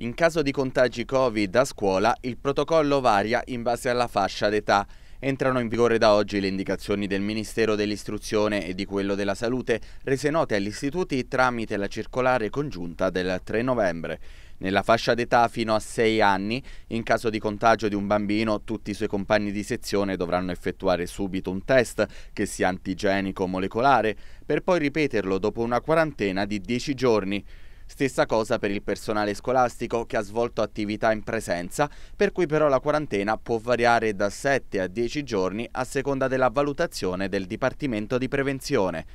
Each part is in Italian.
In caso di contagi Covid a scuola, il protocollo varia in base alla fascia d'età. Entrano in vigore da oggi le indicazioni del Ministero dell'Istruzione e di quello della Salute, rese note agli istituti tramite la circolare congiunta del 3 novembre. Nella fascia d'età fino a 6 anni, in caso di contagio di un bambino, tutti i suoi compagni di sezione dovranno effettuare subito un test, che sia antigenico o molecolare, per poi ripeterlo dopo una quarantena di 10 giorni. Stessa cosa per il personale scolastico che ha svolto attività in presenza, per cui però la quarantena può variare da 7 a 10 giorni a seconda della valutazione del Dipartimento di Prevenzione.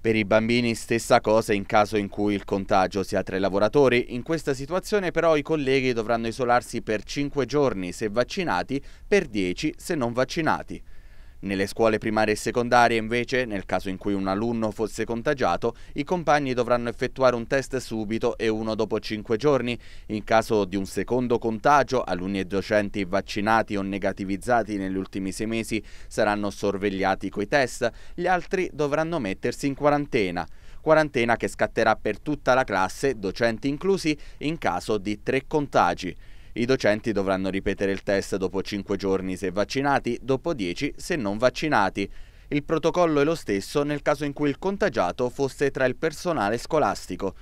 Per i bambini stessa cosa in caso in cui il contagio sia tra i lavoratori, in questa situazione però i colleghi dovranno isolarsi per 5 giorni se vaccinati, per 10 se non vaccinati. Nelle scuole primarie e secondarie, invece, nel caso in cui un alunno fosse contagiato, i compagni dovranno effettuare un test subito e uno dopo 5 giorni. In caso di un secondo contagio, alunni e docenti vaccinati o negativizzati negli ultimi 6 mesi saranno sorvegliati coi test, gli altri dovranno mettersi in quarantena. Quarantena che scatterà per tutta la classe, docenti inclusi, in caso di tre contagi. I docenti dovranno ripetere il test dopo 5 giorni se vaccinati, dopo 10 se non vaccinati. Il protocollo è lo stesso nel caso in cui il contagiato fosse tra il personale scolastico.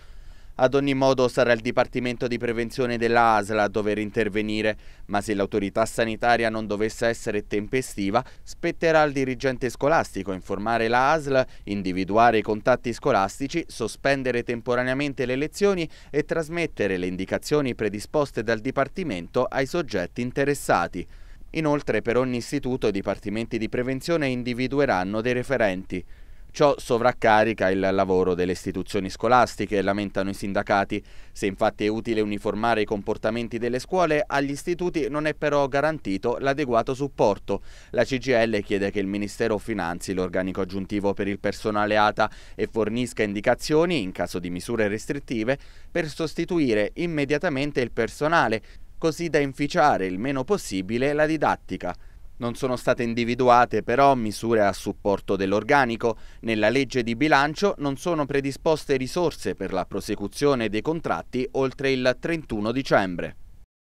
Ad ogni modo sarà il Dipartimento di Prevenzione della ASLA a dover intervenire, ma se l'autorità sanitaria non dovesse essere tempestiva, spetterà al dirigente scolastico informare la ASL, individuare i contatti scolastici, sospendere temporaneamente le lezioni e trasmettere le indicazioni predisposte dal Dipartimento ai soggetti interessati. Inoltre per ogni istituto i dipartimenti di prevenzione individueranno dei referenti. Ciò sovraccarica il lavoro delle istituzioni scolastiche, lamentano i sindacati. Se infatti è utile uniformare i comportamenti delle scuole, agli istituti non è però garantito l'adeguato supporto. La CGL chiede che il Ministero finanzi l'organico aggiuntivo per il personale ATA e fornisca indicazioni, in caso di misure restrittive, per sostituire immediatamente il personale, così da inficiare il meno possibile la didattica. Non sono state individuate però misure a supporto dell'organico. Nella legge di bilancio non sono predisposte risorse per la prosecuzione dei contratti oltre il 31 dicembre.